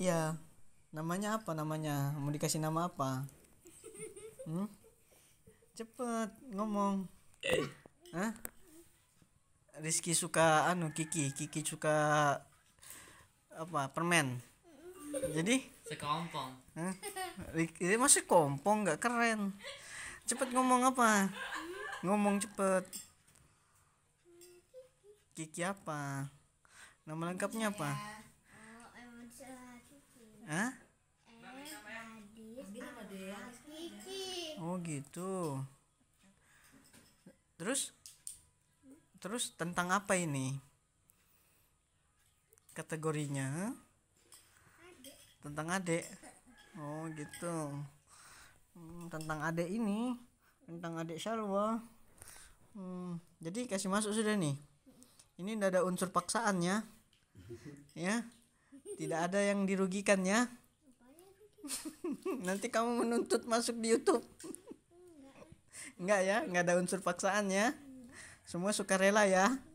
Iya. Namanya apa namanya? Mau dikasih nama apa? Hmm? Cepet ngomong. Hah? Rizky suka anu Kiki, Kiki suka apa? Permen. Jadi sekompong. Hah? Ini eh, masih kompong nggak keren. Cepet ngomong apa? Ngomong cepet. Kiki apa? Nama lengkapnya apa? Iya, iya. Hah? Oh gitu. Terus terus tentang apa ini? Kategorinya? Tentang adik. Oh gitu. Hmm, tentang adik ini, tentang adik Sharwa. Hmm, jadi kasih masuk sudah nih. Ini tidak ada unsur paksaannya. Ya tidak ada yang dirugikan ya nanti kamu menuntut masuk di YouTube enggak ya enggak ada unsur paksaan ya semua suka rela ya